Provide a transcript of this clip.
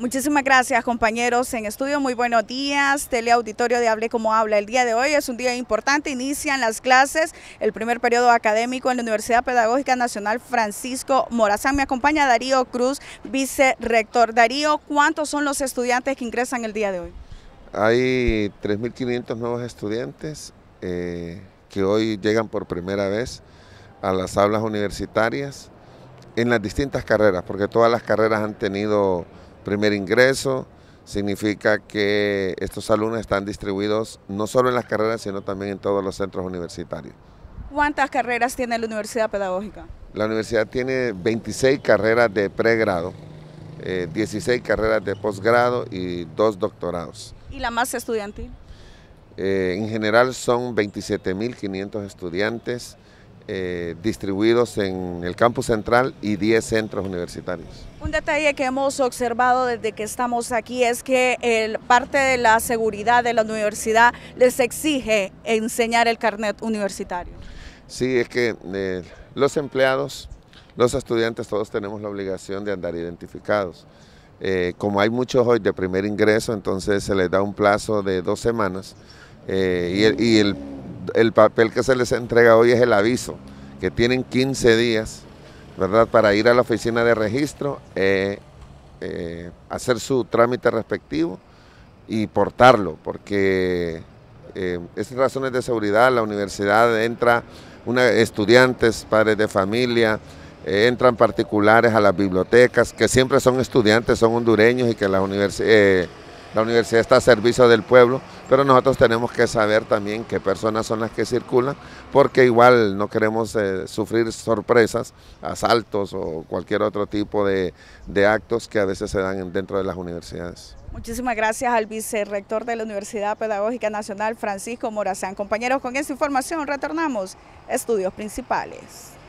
Muchísimas gracias compañeros en estudio, muy buenos días, teleauditorio de Hable como Habla. El día de hoy es un día importante, inician las clases, el primer periodo académico en la Universidad Pedagógica Nacional Francisco Morazán. Me acompaña Darío Cruz, vicerector. Darío, ¿cuántos son los estudiantes que ingresan el día de hoy? Hay 3.500 nuevos estudiantes eh, que hoy llegan por primera vez a las aulas universitarias en las distintas carreras, porque todas las carreras han tenido Primer ingreso significa que estos alumnos están distribuidos no solo en las carreras, sino también en todos los centros universitarios. ¿Cuántas carreras tiene la Universidad Pedagógica? La universidad tiene 26 carreras de pregrado, 16 eh, carreras de posgrado y dos doctorados. ¿Y la más estudiantil? Eh, en general son 27.500 estudiantes, eh, distribuidos en el campus central y 10 centros universitarios. Un detalle que hemos observado desde que estamos aquí es que parte de la seguridad de la universidad les exige enseñar el carnet universitario. Sí, es que eh, los empleados, los estudiantes, todos tenemos la obligación de andar identificados. Eh, como hay muchos hoy de primer ingreso, entonces se les da un plazo de dos semanas y el el papel que se les entrega hoy es el aviso, que tienen 15 días, ¿verdad?, para ir a la oficina de registro, eh, eh, hacer su trámite respectivo y portarlo, porque eh, es razones de seguridad, la universidad entra, estudiantes, padres de familia, entran particulares a las bibliotecas, que siempre son estudiantes, son hondureños y que las universidades la universidad está a servicio del pueblo, pero nosotros tenemos que saber también qué personas son las que circulan, porque igual no queremos eh, sufrir sorpresas, asaltos o cualquier otro tipo de, actos que a veces se dan dentro de las universidades. Muchísimas gracias al vicerrector de la Universidad Pedagógica Nacional, Francisco Morazán. Compañeros, con esta información retornamos. a Estudios principales.